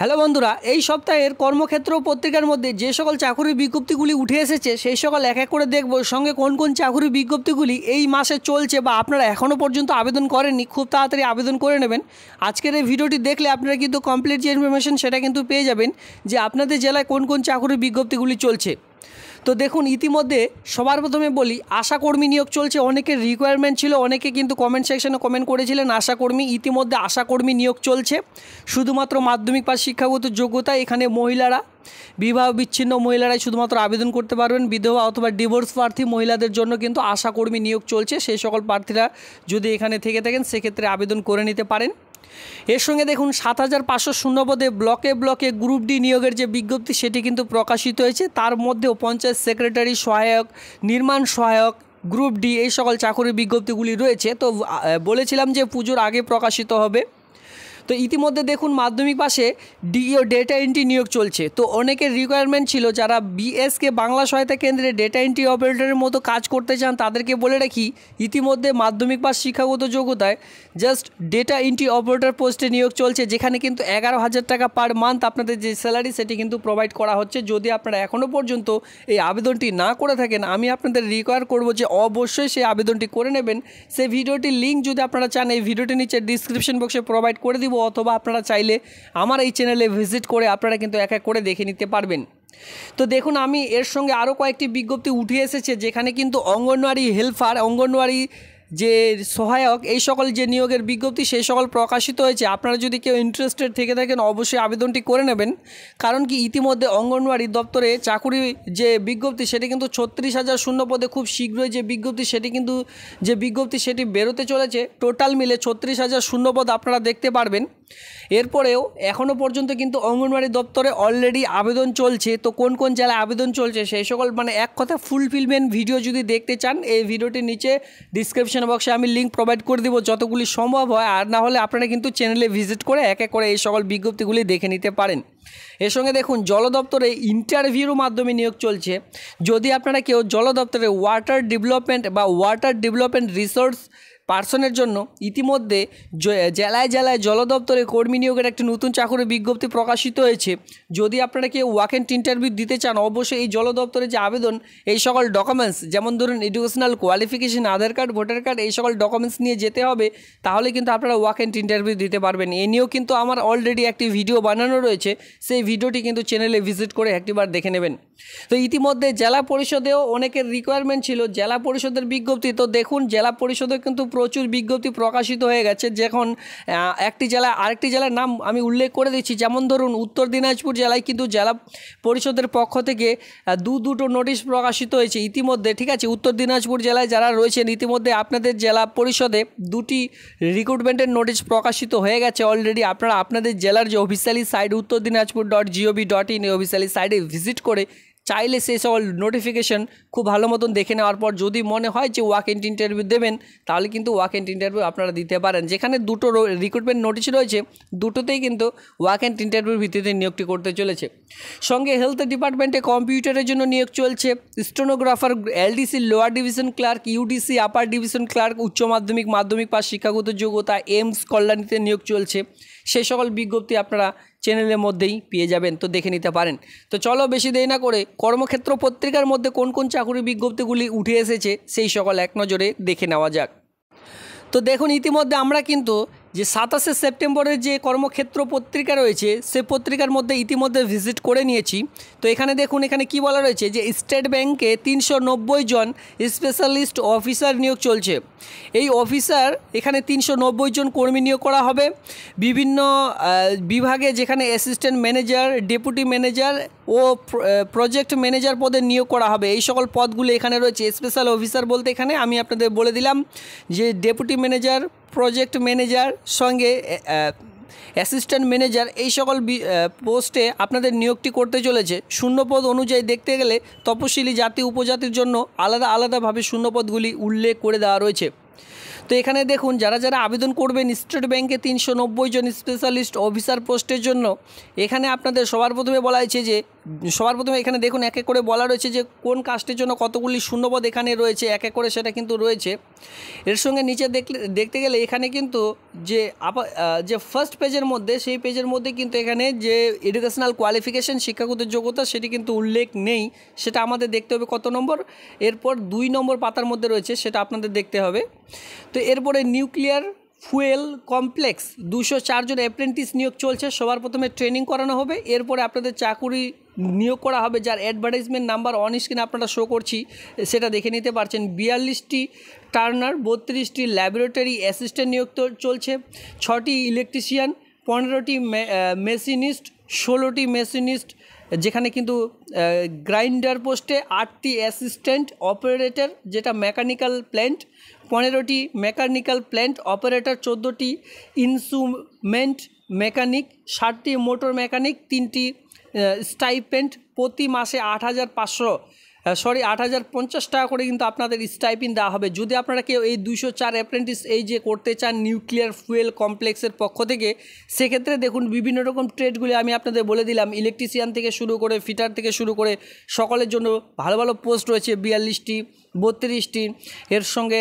hello বন্ধুরা এই সপ্তাহের কর্মক্ষেত্র পত্রিকার মধ্যে যে সকল চাকুরির বিজ্ঞপ্তিগুলি উঠে এসেছে সেই সকল এক এক করে দেখব সঙ্গে কোন কোন চাকুরির বিজ্ঞপ্তিগুলি এই মাসে চলছে বা আপনারা এখনও পর্যন্ত আবেদন করেননি খুব তাড়াতাড়ি আবেদন করে নেবেন আজকের এই ভিডিওটি দেখলে আপনারা কিন্তু কমপ্লিট যে ইনফরমেশন সেটা কিন্তু পেয়ে যাবেন যে আপনাদের জেলায় কোন কোন চাকুরির বিজ্ঞপ্তিগুলি চলছে তো দেখুন ইতিমধ্যে সবার প্রথমে বলি আশাকর্মী নিয়োগ চলছে অনেকের রিকোয়ারমেন্ট ছিল অনেকে কিন্তু কমেন্ট সেকশনে কমেন্ট করেছিলেন আশাকর্মী ইতিমধ্যে আশাকর্মী নিয়োগ চলছে শুধুমাত্র মাধ্যমিক পাশ শিক্ষাগত যোগ্যতা এখানে মহিলারা বিবাহ বিচ্ছিন্ন মহিলারাই শুধুমাত্র আবেদন করতে পারবেন বিধবা অথবা ডিভোর্স প্রার্থী মহিলাদের জন্য কিন্তু আশাকর্মী নিয়োগ চলছে সেই সকল প্রার্থীরা যদি এখানে থেকে থাকেন সেক্ষেত্রে আবেদন করে নিতে পারেন এর সঙ্গে দেখুন সাত হাজার পাঁচশো শূন্যপদে ব্লকে ব্লকে গ্রুপ ডি নিয়োগের যে বিজ্ঞপ্তি সেটি কিন্তু প্রকাশিত হয়েছে তার মধ্যেও পঞ্চায়েত সেক্রেটারি সহায়ক নির্মাণ সহায়ক গ্রুপ ডি এই সকল চাকরির বিজ্ঞপ্তিগুলি রয়েছে তো বলেছিলাম যে পুজোর আগে প্রকাশিত হবে তো ইতিমধ্যে দেখুন মাধ্যমিক পাশে ডিও ডেটা এন্ট্রি নিয়োগ চলছে তো অনেকের রিকোয়ারমেন্ট ছিল যারা বিএসকে বাংলা সহায়তা কেন্দ্রে ডেটা এন্ট্রি অপারেটরের মতো কাজ করতে চান তাদেরকে বলে রাখি ইতিমধ্যে মাধ্যমিক পাশ শিক্ষাগত যোগ্যতায় জাস্ট ডেটা এন্ট্রি অপারেটর পোস্টে নিয়োগ চলছে যেখানে কিন্তু এগারো হাজার টাকা পার মান্থ আপনাদের যে স্যালারি সেটি কিন্তু প্রোভাইড করা হচ্ছে যদি আপনারা এখনও পর্যন্ত এই আবেদনটি না করে থাকেন আমি আপনাদের রিকোয়ার করব যে অবশ্যই সেই আবেদনটি করে নেবেন সেই ভিডিওটির লিঙ্ক যদি আপনারা চান এই ভিডিওটি নিচে ডিসক্রিপশন বক্সে প্রোভাইড করে দিব দেবো অথবা আপনারা চাইলে আমার এই চ্যানেলে ভিজিট করে আপনারা কিন্তু এক এক করে দেখে নিতে পারবেন তো দেখুন আমি এর সঙ্গে আরও কয়েকটি বিজ্ঞপ্তি উঠে এসেছে যেখানে কিন্তু অঙ্গনওয়াড়ি হেল্পার অঙ্গনওয়াড়ি যে সহায়ক এই সকল যে নিয়োগের বিজ্ঞপ্তি সেই সকল প্রকাশিত হয়েছে আপনারা যদি কেউ ইন্টারেস্টেড থেকে থাকেন অবশ্যই আবেদনটি করে নেবেন কারণ কি ইতিমধ্যে অঙ্গনওয়াড়ি দপ্তরে চাকুরি যে বিজ্ঞপ্তি সেটি কিন্তু ছত্রিশ হাজার শূন্য পদে খুব শীঘ্রই যে বিজ্ঞপ্তি সেটি কিন্তু যে বিজ্ঞপ্তি সেটি বেরোতে চলেছে টোটাল মিলে ছত্রিশ হাজার শূন্য পদ আপনারা দেখতে পারবেন এরপরেও এখনও পর্যন্ত কিন্তু অঙ্গনওয়াড়ি দপ্তরে অলরেডি আবেদন চলছে তো কোন কোন জেলায় আবেদন চলছে সেই সকল মানে এক কথা ফুলফিলমেন্ট ভিডিও যদি দেখতে চান এই ভিডিওটির নিচে ডিসক্রিপশন বক্সে আমি লিঙ্ক প্রোভাইড করে দেবো যতগুলি সম্ভব হয় আর না হলে আপনারা কিন্তু চ্যানেলে ভিজিট করে এক এক করে এই সকল বিজ্ঞপ্তিগুলি দেখে নিতে পারেন এর সঙ্গে দেখুন জল দপ্তরে ইন্টারভিউর মাধ্যমে নিয়োগ চলছে যদি আপনারা কেউ জল দপ্তরে ওয়াটার ডেভেলপমেন্ট বা ওয়াটার ডেভেলপমেন্ট রিসোর্স পার্সনের জন্য ইতিমধ্যে জেলায় জেলায় জলদপ্তরে কর্মী নিয়োগের একটি নতুন চাকরির বিজ্ঞপ্তি প্রকাশিত হয়েছে যদি আপনারা কেউ ওয়াকেন্ট ইন্টারভিউ দিতে চান অবশ্যই এই জলদপ্তরে যে আবেদন এই সকল ডকুমেন্টস যেমন ধরুন educational qualification Aadhaar card voter card এই সকল ডকুমেন্টস নিয়ে যেতে হবে তাহলে কিন্তু আপনারা ওয়াকেন্ট ইন্টারভিউ দিতে পারবেন এ নিয়েও কিন্তু আমার অলরেডি একটি ভিডিও বানানো রয়েছে সেই ভিডিওটি কিন্তু চ্যানেলে ভিজিট করে একটিবার দেখে নেবেন তো ইতিমধ্যে জেলা পরিষদেও অনেকের রিকোয়ারমেন্ট ছিল জেলা পরিষদের বিজ্ঞপ্তি তো দেখুন জেলা পরিষদেও কিন্তু প্রচুর বিজ্ঞপ্তি প্রকাশিত হয়ে গেছে যখন একটি জেলায় আরেকটি জেলার নাম আমি উল্লেখ করে দিচ্ছি যেমন ধরুন উত্তর দিনাজপুর জেলায় কিন্তু জেলা পরিষদের পক্ষ থেকে দু দুটো নোটিশ প্রকাশিত হয়েছে ইতিমধ্যে ঠিক আছে উত্তর দিনাজপুর জেলায় যারা রয়েছেন ইতিমধ্যে আপনাদের জেলা পরিষদে দুটি রিক্রুটমেন্টের নোটিশ প্রকাশিত হয়ে গেছে অলরেডি আপনারা আপনাদের জেলার যে officially site Uttar Dinajpur dot G O V dot in এই অফিসিয়ালি সাইটে ভিজিট করে চাইলে সেই সকল নোটিফিকেশান খুব ভালো মতন দেখে নেওয়ার পর যদি মনে হয় যে ওয়াক ইন্ট ইন্টারভিউ দেবেন তাহলে কিন্তু ওয়াক ইন্ট ইন্টারভিউ আপনারা দিতে পারেন যেখানে দুটো রিক্রুটমেন্ট নোটিশ রয়েছে দুটোতেই কিন্তু ওয়াক ইন্ট ইন্টারভিউর ভিত্তিতে নিয়োগটি করতে চলেছে সঙ্গে হেলথ ডিপার্টমেন্টে কম্পিউটারের জন্য নিয়োগ চলছে stenographer LDC lower division clerk UDC upper division clerk উচ্চ মাধ্যমিক মাধ্যমিক পাশ শিক্ষাগত যোগ্যতা এমস কল্যাণীতে নিয়োগ চলছে সেই সকল বিজ্ঞপ্তি আপনারা চ্যানেলের মধ্যেই পেয়ে যাবেন তো দেখে নিতে পারেন তো চলো বেশি দেরি না করে কর্মক্ষেত্র পত্রিকার মধ্যে কোন কোন চাকুরি বিজ্ঞপ্তিগুলি উঠে এসেছে সেই সকল এক নজরে দেখে নেওয়া যাক তো দেখুন ইতিমধ্যে আমরা কিন্তু যে সাতাশে সেপ্টেম্বরের যে কর্মক্ষেত্র পত্রিকা রয়েছে সে পত্রিকার মধ্যে ইতিমধ্যে ভিজিট করে নিয়েছি তো এখানে দেখুন এখানে কি বলা রয়েছে যে স্টেট ব্যাংকে তিনশো জন স্পেশালিস্ট অফিসার নিয়োগ চলছে এই অফিসার এখানে তিনশো জন কর্মী নিয়োগ করা হবে বিভিন্ন বিভাগে যেখানে অ্যাসিস্ট্যান্ট ম্যানেজার ডেপুটি ম্যানেজার ও প্রজেক্ট ম্যানেজার পদে নিয়োগ করা হবে এই সকল পদগুলো এখানে রয়েছে স্পেশাল অফিসার বলতে এখানে আমি আপনাদের বলে দিলাম যে ডেপুটি ম্যানেজার প্রজেক্ট ম্যানেজার সঙ্গে অ্যাসিস্ট্যান্ট ম্যানেজার এই সকল পোস্টে আপনাদের নিয়োগটি করতে চলেছে শূন্যপদ অনুযায়ী দেখতে গেলে তপশিলি জাতি উপজাতির জন্য আলাদা আলাদাভাবে শূন্যপদগুলি উল্লেখ করে দেওয়া রয়েছে তো এখানে দেখুন যারা যারা আবেদন করবেন স্টেট ব্যাংকে তিনশো জন স্পেশালিস্ট অফিসার পোস্টের জন্য এখানে আপনাদের সবার প্রথমে বলা হয়েছে যে সবার প্রথমে এখানে দেখুন এক এক করে বলা রয়েছে যে কোন কাস্টের জন্য কতগুলি শূন্যপদ এখানে রয়েছে এক এক করে সেটা কিন্তু রয়েছে এর সঙ্গে নিচে দেখলে দেখতে গেলে এখানে কিন্তু যে আপা যে ফার্স্ট পেজের মধ্যে সেই পেজের মধ্যে কিন্তু এখানে যে এডুকেশনাল কোয়ালিফিকেশান শিক্ষাগত যোগ্যতা সেটি কিন্তু উল্লেখ নেই সেটা আমাদের দেখতে হবে কত নম্বর এরপর দুই নম্বর পাতার মধ্যে রয়েছে সেটা আপনাদের দেখতে হবে তো এরপরে নিউক্লিয়ার ফুয়েল কমপ্লেক্স দুশো চারজন অ্যাপ্রেন্টিস নিয়োগ চলছে সবার প্রথমে ট্রেনিং করানো হবে এরপরে আপনাদের চাকুরি নিয়োগ করা হবে যার অ্যাডভার্টাইজমেন্ট নাম্বার অন স্ক্রিনে আপনারা শো করছি সেটা দেখে নিতে পারছেন বিয়াল্লিশটি টার্নার বত্রিশটি ল্যাবরেটরি অ্যাসিস্ট্যান্ট নিয়োগ চলছে ছটি ইলেকট্রিশিয়ান পনেরোটি মেশিনিস্ট ষোলোটি মেশিনিস্ট যেখানে কিন্তু গ্রাইন্ডার পোস্টে আটটি অ্যাসিস্ট্যান্ট অপারেটর যেটা মেকানিক্যাল প্ল্যান্ট পনেরোটি মেকানিক্যাল প্ল্যান্ট অপারেটর চোদ্দোটি ইনস্ট্রুমেন্ট মেকানিক ষাটটি মোটর মেকানিক তিনটি স্টাইপেন্ট প্রতি মাসে আট হাজার পাঁচশো সরি আট হাজার পঞ্চাশ টাকা করে কিন্তু আপনাদের স্টাইপিন দেওয়া হবে যদি আপনারা কেউ এই দুশো চার অ্যাপ্রেন্টিস এই যে করতে চান নিউক্লিয়ার ফুয়েল কমপ্লেক্সের পক্ষ থেকে সেক্ষেত্রে দেখুন বিভিন্ন রকম ট্রেডগুলি আমি আপনাদের বলে দিলাম ইলেকট্রিশিয়ান থেকে শুরু করে ফিটার থেকে শুরু করে সকলের জন্য ভালো ভালো পোস্ট রয়েছে বিয়াল্লিশটি বত্রিশটি এর সঙ্গে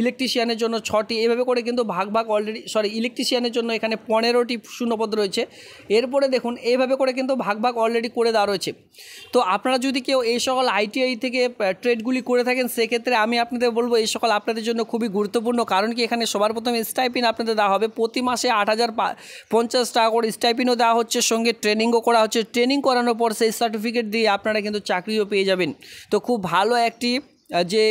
ইলেকট্রিশিয়ানের জন্য ছটি এভাবে করে কিন্তু ভাগ ভাগ অলরেডি সরি ইলেকট্রিশিয়ানের জন্য এখানে পনেরোটি শূন্যপদ রয়েছে এরপরে দেখুন এইভাবে করে কিন্তু ভাগ ভাগ অলরেডি করে দেওয়া রয়েছে তো আপনারা যদি কেউ এই সকল আইটি আইটিআই থেকে ট্রেডগুলি করে থাকেন সেক্ষেত্রে আমি আপনাদের বলবো এই সকল আপনাদের জন্য খুবই গুরুত্বপূর্ণ কারণ কি এখানে সবার প্রথমে স্টাইপিন আপনাদের দেওয়া হবে প্রতি মাসে আট হাজার পঞ্চাশ টাকা করে স্টাইপিনও দেওয়া হচ্ছে সঙ্গে ট্রেনিংও করা হচ্ছে ট্রেনিং করানোর পর সেই সার্টিফিকেট দিয়ে আপনারা কিন্তু চাকরিও পেয়ে যাবেন তো খুব ভালো একটি যে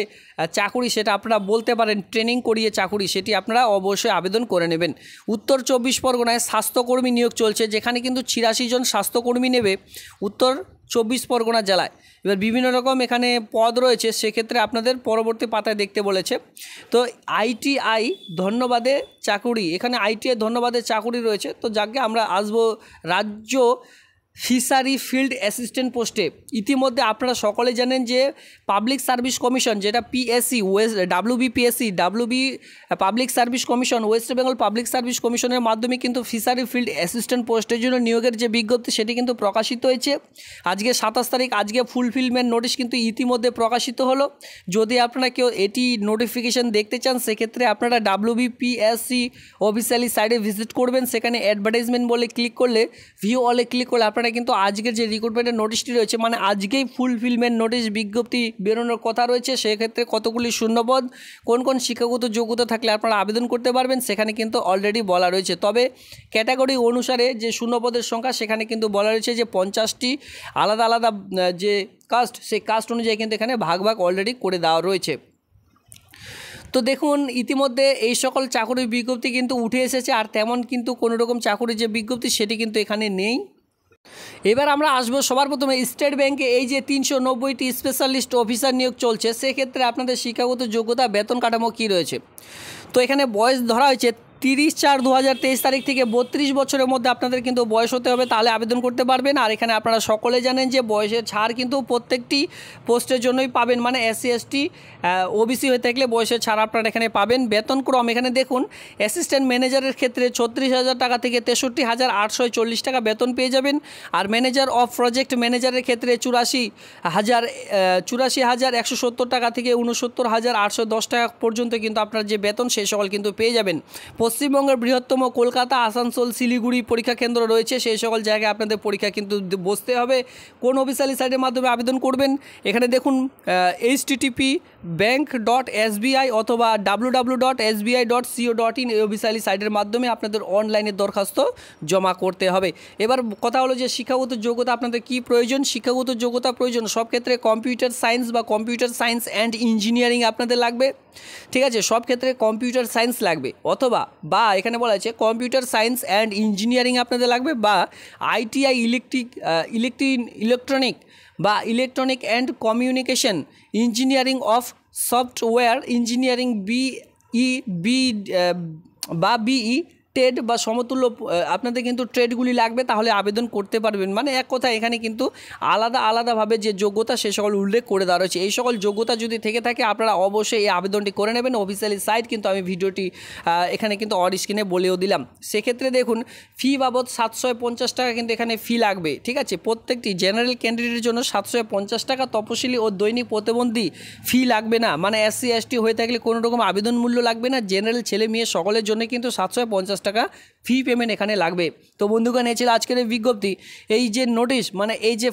চাকুরি সেটা আপনারা বলতে পারেন ট্রেনিং করিয়ে চাকুরি সেটি আপনারা অবশ্যই আবেদন করে নেবেন উত্তর চব্বিশ পরগনায় স্বাস্থ্যকর্মী নিয়োগ চলছে যেখানে কিন্তু ছিয়াশি জন স্বাস্থ্যকর্মী নেবে উত্তর চব্বিশ পরগনা জেলায় এবার বিভিন্ন রকম এখানে পদ রয়েছে সেক্ষেত্রে আপনাদের পরবর্তী পাতায় দেখতে বলেছে তো আইটিআই ধন্যবাদে চাকুরি এখানে আইটিআই ধন্যবাদে চাকুরি রয়েছে তো যাকে আমরা আসবো রাজ্য ফিশারি ফিল্ড অ্যাসিস্ট্যান্ট পোস্টে ইতিমধ্যে আপনারা সকলে জানেন যে পাবলিক সার্ভিস কমিশন যেটা PSC West WBPSC WB public service commission West Bengal public service কমিশনের মাধ্যমে কিন্তু ফিশারি ফিল্ড অ্যাসিস্ট্যান্ট পোস্টের জন্য নিয়োগের যে বিজ্ঞপ্তি সেটি কিন্তু প্রকাশিত হয়েছে আজকে সাতাশ তারিখ আজকে ফুলফিলমেন্ট নোটিশ কিন্তু ইতিমধ্যে প্রকাশিত হলো যদি আপনারা কেউ এটি নোটিফিকেশান দেখতে চান সেক্ষেত্রে আপনারা ডাব্লিউবিপিএসসি অফিসিয়ালি সাইডে ভিজিট করবেন সেখানে অ্যাডভার্টাইজমেন্ট বলে ক্লিক করলে ভিউ অলে ক্লিক করলে আপনারা আপনারা কিন্তু আজকের যে রিক্রুটমেন্টের নোটিশটি রয়েছে মানে আজকেই ফুলফিলমেন্ট নোটিশ বিজ্ঞপ্তি বেরোনোর কথা রয়েছে সেক্ষেত্রে কতগুলি শূন্যপদ কোন কোন শিক্ষাগত যোগ্যতা থাকলে আপনারা আবেদন করতে পারবেন সেখানে কিন্তু অলরেডি বলা রয়েছে তবে ক্যাটাগরি অনুসারে যে শূন্যপদের সংখ্যা সেখানে কিন্তু বলা রয়েছে যে পঞ্চাশটি আলাদা আলাদা যে কাস্ট সেই কাস্ট অনুযায়ী কিন্তু এখানে ভাগ ভাগ অলরেডি করে দেওয়া রয়েছে তো দেখুন ইতিমধ্যে এই সকল চাকরির বিজ্ঞপ্তি কিন্তু উঠে এসেছে আর তেমন কিন্তু কোনো রকম চাকরির যে বিজ্ঞপ্তি সেটি কিন্তু এখানে নেই এবার আমরা আসবো সবার প্রথমে স্টেট ব্যাংকে এই যে তিনশো নব্বইটি স্পেশালিস্ট অফিসার নিয়োগ চলছে সেক্ষেত্রে আপনাদের শিক্ষাগত যোগ্যতা বেতন কাঠামো কি রয়েছে তো এখানে বয়স ধরা হয়েছে তিরিশ চার দু তারিখ থেকে বত্রিশ বছরের মধ্যে আপনাদের কিন্তু বয়স হতে হবে তাহলে আবেদন করতে পারবেন আর এখানে আপনারা সকলে জানেন যে বয়সের ছাড় কিন্তু প্রত্যেকটি পোস্টের জন্যই পাবেন মানে এসসি এসটি ওবিসি হয়ে থাকলে বয়সের ছাড় আপনারা এখানে পাবেন বেতন ক্রম এখানে দেখুন অ্যাসিস্ট্যান্ট ম্যানেজারের ক্ষেত্রে ছত্রিশ হাজার টাকা থেকে তেষট্টি হাজার আটশো চল্লিশ টাকা বেতন পেয়ে যাবেন আর ম্যানেজার অফ প্রজেক্ট ম্যানেজারের ক্ষেত্রে চুরাশি হাজার চুরাশি হাজার একশো সত্তর টাকা থেকে উনসত্তর হাজার আটশো দশ টাকা পর্যন্ত কিন্তু আপনার যে বেতন সেই সকল কিন্তু পেয়ে যাবেন পশ্চিমবঙ্গের বৃহত্তম কলকাতা আসানসোল শিলিগুড়ি পরীক্ষা কেন্দ্র রয়েছে সেই সকল জায়গায় আপনাদের পরীক্ষা কিন্তু বসতে হবে কোন অফিসিয়ালি সাইটের মাধ্যমে আবেদন করবেন এখানে দেখুন এইচটিটিপি ব্যাঙ্ক ডট এসবিআই অথবা W W dot SBI dot C O dot in এই অফিসিয়ালি সাইটের মাধ্যমে আপনাদের অনলাইনে দরখাস্ত জমা করতে হবে এবার কথা হলো যে শিক্ষাগত যোগ্যতা আপনাদের কি প্রয়োজন শিক্ষাগত যোগ্যতা প্রয়োজন সব ক্ষেত্রে কম্পিউটার সায়েন্স বা কম্পিউটার সায়েন্স অ্যান্ড ইঞ্জিনিয়ারিং আপনাদের লাগবে ঠিক আছে সব ক্ষেত্রে কম্পিউটার সায়েন্স লাগবে অথবা বা এখানে বলা আছে কম্পিউটার সায়েন্স অ্যান্ড ইঞ্জিনিয়ারিং আপনাদের লাগবে বা আইটিআই ইলেকট্রিক ইলেকট্রিক ইলেকট্রনিক বা electronic and communication engineering of software engineering BE B বা বিই ট্রেড বা সমতুল্য আপনাদের কিন্তু ট্রেডগুলি লাগবে তাহলে আবেদন করতে পারবেন মানে এক কথা এখানে কিন্তু আলাদা আলাদাভাবে যে যোগ্যতা সে সকল উল্লেখ করে দেওয়া রয়েছে এই সকল যোগ্যতা যদি থেকে থাকে আপনারা অবশ্যই এই আবেদনটি করে নেবেন অফিসিয়ালি সাইট কিন্তু আমি ভিডিওটি এখানে কিন্তু অর স্ক্রিনে বলেও দিলাম সেক্ষেত্রে দেখুন ফি বাবদ সাতশো পঞ্চাশ টাকা কিন্তু এখানে ফি লাগবে ঠিক আছে প্রত্যেকটি জেনারেল ক্যান্ডিডেটের জন্য সাতশো পঞ্চাশ টাকা তপশিলি ও দৈনিক প্রতিবন্ধী ফি লাগবে না মানে এসসি এসটি হয়ে থাকলে কোনো রকম আবেদন মূল্য লাগবে না জেনারেল ছেলে মেয়ে সকলের জন্য কিন্তু সাতশো পঞ্চাশ টাকা ফি পেমেন্ট এখানে লাগবে তো বন্ধুগণ এই ছিল আজকের এই বিজ্ঞপ্তি এই যে নোটিশ মানে এই যে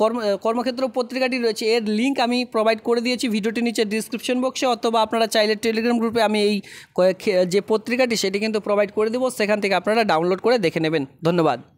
কর্ম কর্মক্ষেত্র পত্রিকাটি রয়েছে এর লিঙ্ক আমি প্রোভাইড করে দিয়েছি ভিডিওটি নিচে ডিসক্রিপশন বক্সে অথবা আপনারা চাইলে টেলিগ্রাম গ্রুপে আমি এই যে পত্রিকাটি সেটি কিন্তু প্রোভাইড করে দেবো সেখান থেকে আপনারা ডাউনলোড করে দেখে নেবেন ধন্যবাদ